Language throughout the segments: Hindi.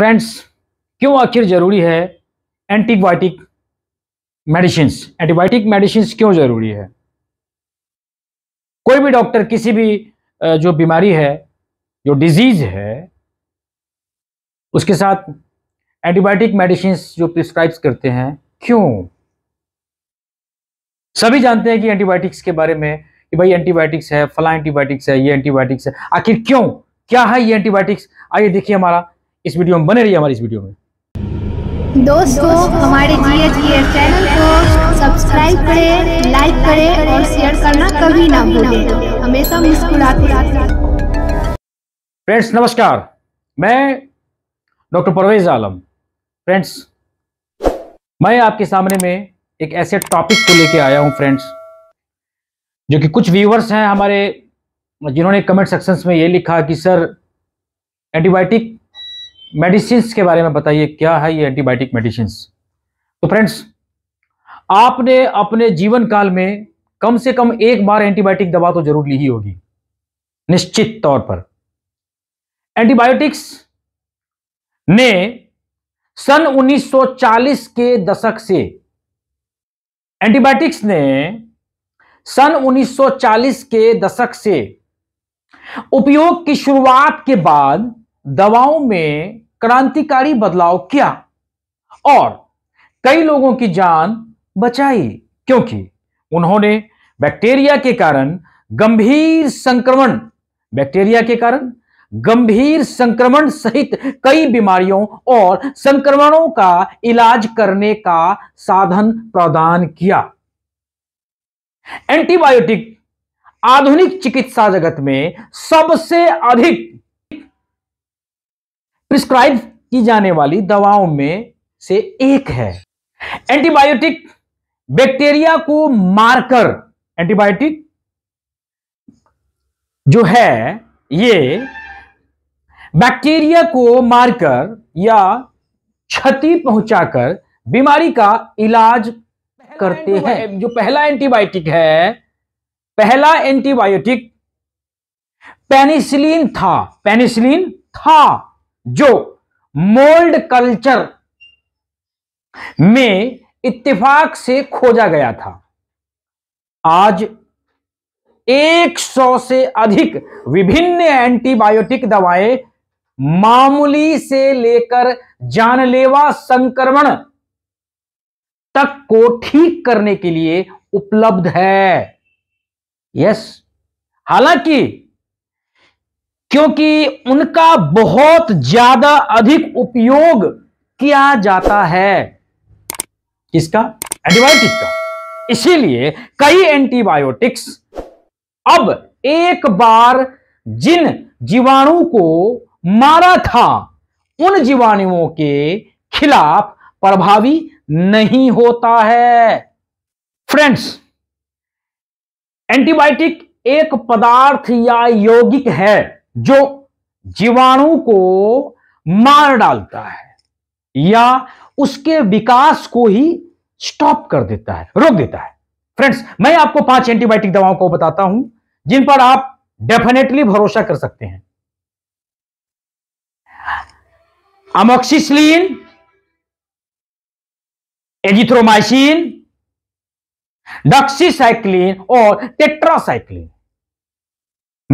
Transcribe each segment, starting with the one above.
फ्रेंड्स क्यों आखिर ज़रूरी है एंटीबायोटिक मेडिसिन एंटीबायोटिक मेडिसिन क्यों ज़रूरी है कोई भी डॉक्टर किसी भी जो बीमारी है जो डिजीज़ है उसके साथ एंटीबायोटिक मेडिसिन जो प्रिस्क्राइब्स करते हैं क्यों सभी जानते हैं कि एंटीबायोटिक्स के बारे में कि भाई एंटीबायोटिक्स है फला एंटीबायोटिक्स है ये एंटीबायोटिक्स है आखिर क्यों क्या है ये एंटीबायोटिक्स आइए देखिए हमारा इस वीडियो में बने रहिए हमारी इस वीडियो में दोस्तों हमारे जी एच चैनल को सब्सक्राइब करें लाइक करें और शेयर करना कभी ना भूलें हमेशा मुस्कुराते फ्रेंड्स नमस्कार मैं डॉक्टर परवेज आलम फ्रेंड्स मैं आपके सामने में एक ऐसे टॉपिक को लेके आया हूं फ्रेंड्स जो कि कुछ व्यूवर्स हैं हमारे जिन्होंने कमेंट सेक्शंस में ये लिखा कि सर एंटीबायोटिक मेडिसिन के बारे में बताइए क्या है ये एंटीबायोटिक मेडिसिन तो फ्रेंड्स आपने अपने जीवन काल में कम से कम एक बार एंटीबायोटिक दवा तो जरूर ली ही होगी निश्चित तौर पर एंटीबायोटिक्स ने सन 1940 के दशक से एंटीबायोटिक्स ने सन 1940 के दशक से उपयोग की शुरुआत के बाद दवाओं में क्रांतिकारी बदलाव किया और कई लोगों की जान बचाई क्योंकि उन्होंने बैक्टीरिया के कारण गंभीर संक्रमण बैक्टीरिया के कारण गंभीर संक्रमण सहित कई बीमारियों और संक्रमणों का इलाज करने का साधन प्रदान किया एंटीबायोटिक आधुनिक चिकित्सा जगत में सबसे अधिक प्रिस्क्राइब की जाने वाली दवाओं में से एक है एंटीबायोटिक बैक्टीरिया को मारकर एंटीबायोटिक जो है ये बैक्टीरिया को मारकर या क्षति पहुंचाकर बीमारी का इलाज करते हैं जो पहला एंटीबायोटिक है पहला एंटीबायोटिक पेनिसिलिन था पेनिसिलिन था जो मोल्ड कल्चर में इत्तेफाक से खोजा गया था आज 100 से अधिक विभिन्न एंटीबायोटिक दवाएं मामूली से लेकर जानलेवा संक्रमण तक को ठीक करने के लिए उपलब्ध है यस हालांकि क्योंकि उनका बहुत ज्यादा अधिक उपयोग किया जाता है किसका एंटीबायोटिक का इसीलिए कई एंटीबायोटिक्स अब एक बार जिन जीवाणु को मारा था उन जीवाणुओं के खिलाफ प्रभावी नहीं होता है फ्रेंड्स एंटीबायोटिक एक पदार्थ या यौगिक है जो जीवाणु को मार डालता है या उसके विकास को ही स्टॉप कर देता है रोक देता है फ्रेंड्स मैं आपको पांच एंटीबायोटिक दवाओं को बताता हूं जिन पर आप डेफिनेटली भरोसा कर सकते हैं अमोक्सिसलिन एजिथ्रोमाइसिन डॉक्सीसाइक्लिन और tetracycline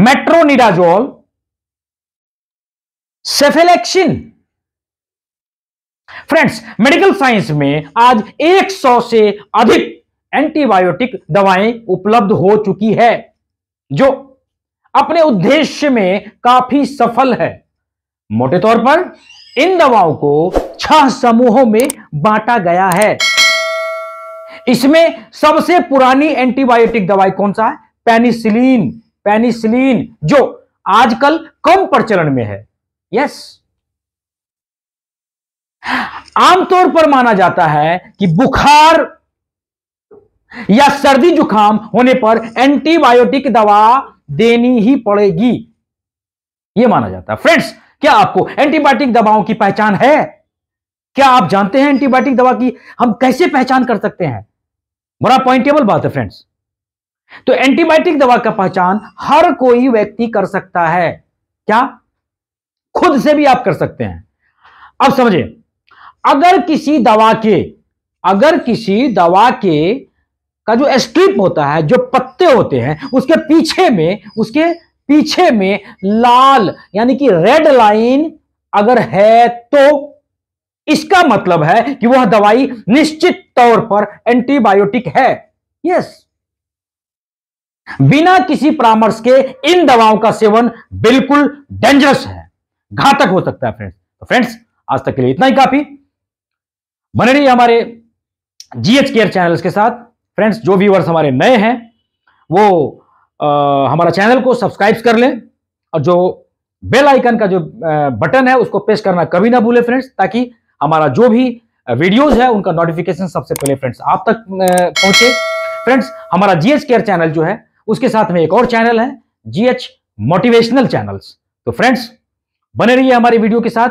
metronidazole cephalexin friends medical science में आज 100 से अधिक एंटीबायोटिक दवाएं उपलब्ध हो चुकी है जो अपने उद्देश्य में काफी सफल है मोटे तौर पर इन दवाओं को छह समूहों में बांटा गया है इसमें सबसे पुरानी एंटीबायोटिक दवाई कौन सा है पेनिसिलिन पेनिसिलिन जो आजकल कम प्रचलन में है यस आमतौर पर माना जाता है कि बुखार या सर्दी जुकाम होने पर एंटीबायोटिक दवा देनी ही पड़ेगी यह माना जाता है फ्रेंड्स क्या आपको एंटीबायोटिक दवाओं की पहचान है क्या आप जानते हैं एंटीबायोटिक दवा की हम कैसे पहचान कर सकते हैं बड़ा पॉइंटेबल बात है फ्रेंड्स तो एंटीबायोटिक दवा का पहचान हर कोई व्यक्ति कर सकता है क्या खुद से भी आप कर सकते हैं अब समझे अगर किसी दवा के अगर किसी दवा के का जो स्ट्रिप होता है जो पत्ते होते हैं उसके पीछे में उसके पीछे में लाल यानी कि रेड लाइन अगर है तो इसका मतलब है कि वह दवाई निश्चित तौर पर एंटीबायोटिक है यस बिना किसी परामर्श के इन दवाओं का सेवन बिल्कुल डेंजरस है घातक हो सकता है फ्रेंड्स तो फ्रेंड्स आज तक के लिए इतना ही काफी बने रही हमारे जीएच केयर चैनल्स के साथ फ्रेंड्स जो व्यूवर्स हमारे नए हैं वो आ, हमारा चैनल को सब्सक्राइब कर लें और जो बेल आइकन का जो बटन है उसको प्रेस करना कभी ना भूले फ्रेंड्स ताकि हमारा जो भी वीडियोस है उनका नोटिफिकेशन सबसे पहले फ्रेंड्स आप तक पहुंचे फ्रेंड्स हमारा जीएच केयर चैनल जो है उसके साथ में एक और चैनल है जीएच मोटिवेशनल चैनल्स तो फ्रेंड्स बने रहिए हमारे वीडियो के साथ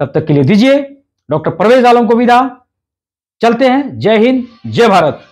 तब तक के लिए दीजिए डॉक्टर परवेज आलम को विदा चलते हैं जय हिंद जय भारत